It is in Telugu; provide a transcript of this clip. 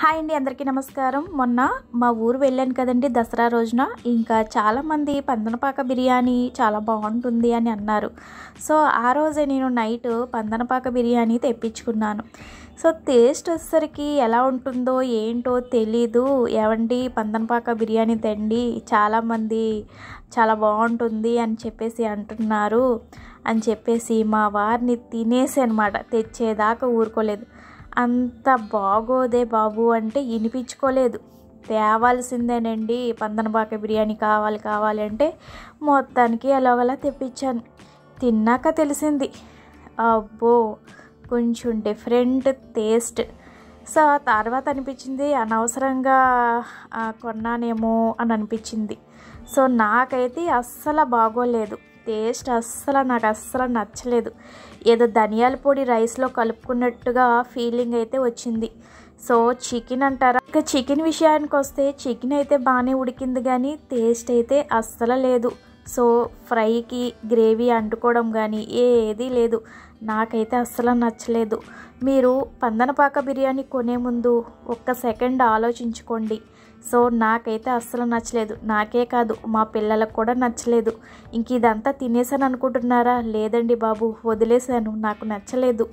హాయ్ అండి అందరికీ నమస్కారం మొన్న మా ఊరు వెళ్ళాను కదండి దసరా రోజున ఇంకా చాలామంది పందనపాక బిర్యానీ చాలా బాగుంటుంది అని అన్నారు సో ఆ రోజే నేను నైట్ పందనపాక బిర్యానీ తెప్పించుకున్నాను సో టేస్ట్ వచ్చేసరికి ఎలా ఉంటుందో ఏంటో తెలీదు ఏమండి పందనపాక బిర్యానీ తండి చాలామంది చాలా బాగుంటుంది అని చెప్పేసి అంటున్నారు అని చెప్పేసి మా వారిని తినేసి అనమాట తెచ్చేదాకా ఊరుకోలేదు అంత బాగోదే బాబు అంటే వినిపించుకోలేదు తేవాల్సిందేనండి పందనబాక బిర్యానీ కావాలి కావాలి అంటే మొత్తానికి ఎలాగలా తెప్పించాను తిన్నాక తెలిసింది అబ్బో కొంచెం డిఫరెంట్ టేస్ట్ సో తర్వాత అనిపించింది అనవసరంగా కొన్నానేమో అని అనిపించింది సో నాకైతే అస్సలు బాగోలేదు టేస్ట్ అస్సలు నాకు అస్సలు నచ్చలేదు ఏదో ధనియాల పొడి రైస్లో కలుపుకున్నట్టుగా ఫీలింగ్ అయితే వచ్చింది సో చికెన్ అంటారా ఇక చికెన్ విషయానికి వస్తే చికెన్ అయితే బాగానే ఉడికింది కానీ టేస్ట్ అయితే అస్సలు లేదు సో ఫ్రైకి గ్రేవీ అంటుకోవడం కానీ ఏదీ లేదు నాకైతే అస్సలు నచ్చలేదు మీరు పందనపాక బిర్యానీ కొనే ముందు ఒక్క సెకండ్ ఆలోచించుకోండి సో నాకైతే అస్సలు నచ్చలేదు నాకే కాదు మా పిల్లలకు కూడా నచ్చలేదు ఇంక ఇదంతా తినేసాను అనుకుంటున్నారా లేదండి బాబు వదిలేశాను నాకు నచ్చలేదు